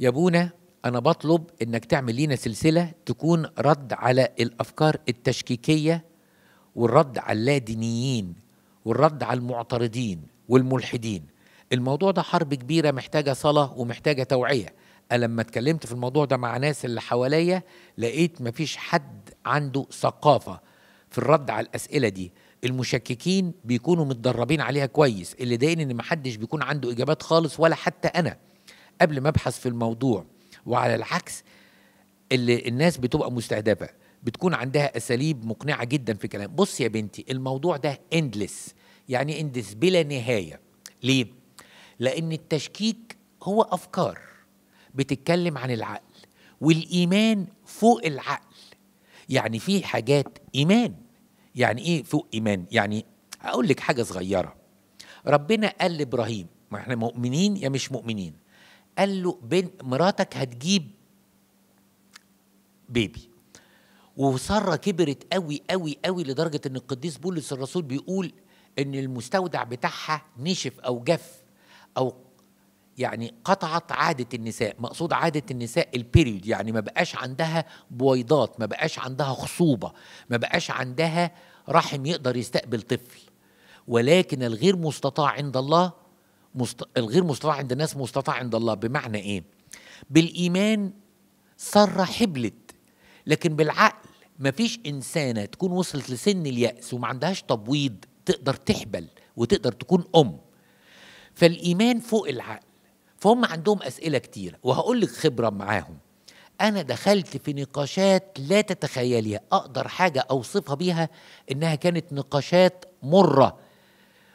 يا بونا انا بطلب انك تعمل لينا سلسله تكون رد على الافكار التشكيكيه والرد على اللادينيين والرد على المعترضين والملحدين الموضوع ده حرب كبيره محتاجه صلاه ومحتاجه توعيه لما اتكلمت في الموضوع ده مع ناس اللي حواليا لقيت مفيش حد عنده ثقافه في الرد على الاسئله دي المشككين بيكونوا متدربين عليها كويس اللي ضايقني ان محدش بيكون عنده اجابات خالص ولا حتى انا قبل ما ابحث في الموضوع وعلى العكس اللي الناس بتبقى مستهدفه بتكون عندها اساليب مقنعه جدا في كلام بص يا بنتي الموضوع ده اندلس يعني اندلس بلا نهايه ليه لان التشكيك هو افكار بتتكلم عن العقل والايمان فوق العقل يعني في حاجات ايمان يعني ايه فوق ايمان يعني اقول لك حاجه صغيره ربنا قال لابراهيم ما احنا مؤمنين يا مش مؤمنين قال له بين مراتك هتجيب بيبي وساره كبرت قوي قوي قوي لدرجه ان القديس بولس الرسول بيقول ان المستودع بتاعها نشف او جف او يعني قطعت عادة النساء مقصود عادة النساء البيريود يعني ما بقاش عندها بويضات ما بقاش عندها خصوبة ما بقاش عندها رحم يقدر يستقبل طفل ولكن الغير مستطاع عند الله مست... الغير مستطاع عند الناس مستطاع عند الله بمعنى ايه بالايمان ساره حبلت لكن بالعقل مفيش انسانه تكون وصلت لسن الياس وما عندهاش تبويض تقدر تحبل وتقدر تكون ام فالايمان فوق العقل فهم عندهم اسئله كتيره وهقول لك خبره معاهم انا دخلت في نقاشات لا تتخيليها اقدر حاجه اوصفها بيها انها كانت نقاشات مره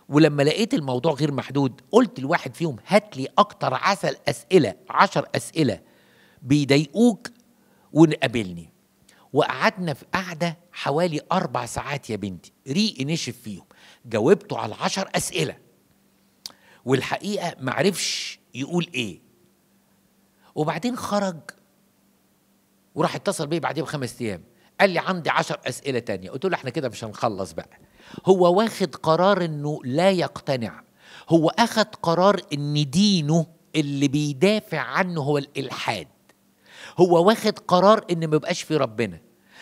ولما لقيت الموضوع غير محدود قلت لواحد فيهم هات لي اكتر عسل اسئله عشر اسئله بيضايقوك ونقابلني وقعدنا في قعده حوالي اربع ساعات يا بنتي ري نشف فيهم جاوبته على عشر اسئله والحقيقه معرفش يقول ايه وبعدين خرج وراح اتصل بيه بعديه بخمس ايام قال لي عندي عشر اسئله تانية قلت له احنا كده مش هنخلص بقى هو واخد قرار انه لا يقتنع هو اخد قرار ان دينه اللي بيدافع عنه هو الالحاد هو واخد قرار ان ما يبقاش في ربنا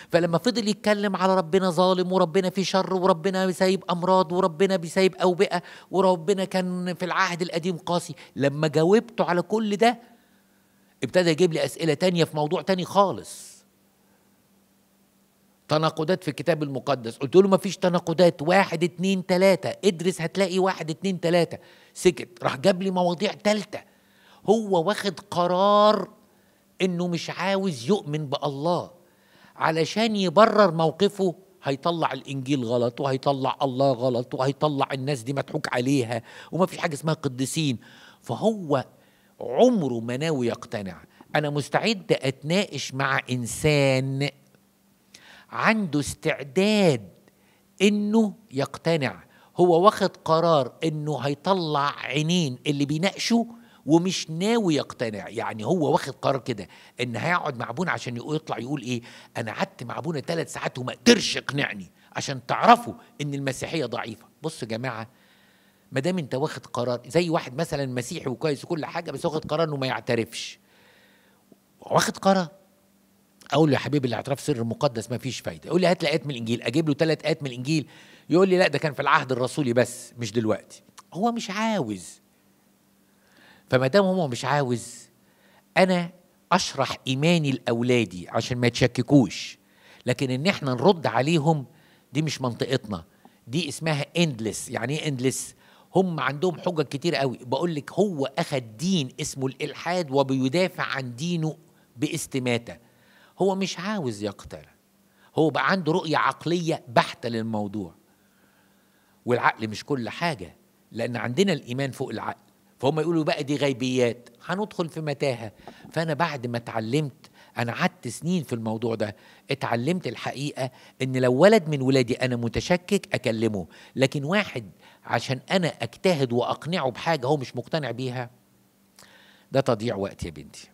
فلما فضل يتكلم على ربنا ظالم وربنا في شر وربنا بيسيب امراض وربنا بيسيب اوبئه وربنا كان في العهد القديم قاسي لما جاوبته على كل ده ابتدى يجيب لي اسئله تانية في موضوع تاني خالص تناقضات في الكتاب المقدس قلت له مفيش تناقضات واحد اتنين تلاتة ادرس هتلاقي واحد اتنين تلاتة سكت راح جاب لي مواضيع تالتة هو واخد قرار انه مش عاوز يؤمن بالله علشان يبرر موقفه هيطلع الانجيل غلط وهيطلع الله غلط وهيطلع الناس دي مضحوك عليها وما فيش حاجه اسمها قديسين فهو عمره ما ناوي يقتنع انا مستعد اتناقش مع انسان عنده استعداد انه يقتنع هو واخد قرار انه هيطلع عينين اللي بيناقشه ومش ناوي يقتنع يعني هو واخد قرار كده ان هيقعد مع ابونا عشان يطلع يقول ايه انا قعدت مع ابونا ثلاث ساعات وما قدرش يقنعني عشان تعرفوا ان المسيحيه ضعيفه بصوا يا جماعه ما دام انت واخد قرار زي واحد مثلا مسيحي وكويس وكل حاجه بس واخد قرار انه ما يعترفش واخد قرار اقول له يا حبيبي الاعتراف سر مقدس ما فيش فايده يقول لي هات لي ايات من الانجيل اجيب له ثلاث ايات من الانجيل يقول لي لا ده كان في العهد الرسولي بس مش دلوقتي هو مش عاوز فما دام هو مش عاوز انا اشرح ايماني لاولادي عشان ما يتشككوش لكن ان احنا نرد عليهم دي مش منطقتنا دي اسمها اندلس يعني ايه اندلس هم عندهم حجج كتير قوي بقول لك هو اخذ دين اسمه الالحاد وبيدافع عن دينه باستماته هو مش عاوز يقتل هو بقى عنده رؤية عقلية بحتة للموضوع والعقل مش كل حاجة لأن عندنا الإيمان فوق العقل فهم يقولوا بقى دي غيبيات هندخل في متاهة فأنا بعد ما اتعلمت أنا قعدت سنين في الموضوع ده اتعلمت الحقيقة إن لو ولد من ولادي أنا متشكك أكلمه لكن واحد عشان أنا أجتهد وأقنعه بحاجة هو مش مقتنع بيها ده تضييع وقت يا بنتي